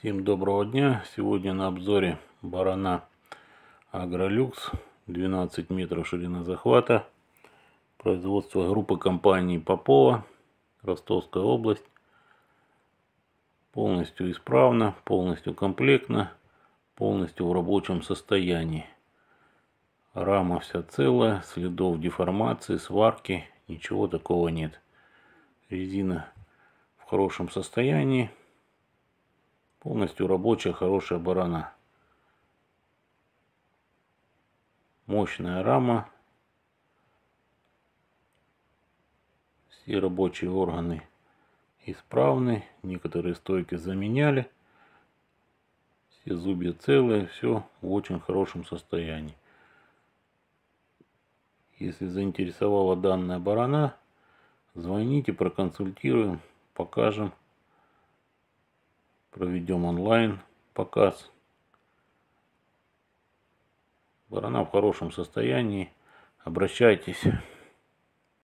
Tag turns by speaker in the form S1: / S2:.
S1: Всем доброго дня! Сегодня на обзоре барана Агролюкс 12 метров ширина захвата производство группы компании Попова Ростовская область полностью исправно, полностью комплектно, полностью в рабочем состоянии рама вся целая, следов деформации, сварки, ничего такого нет резина в хорошем состоянии Полностью рабочая, хорошая барана. Мощная рама. Все рабочие органы исправны. Некоторые стойки заменяли. Все зубья целые, все в очень хорошем состоянии. Если заинтересовала данная барана, звоните, проконсультируем, покажем. Проведем онлайн показ. Барана в хорошем состоянии. Обращайтесь.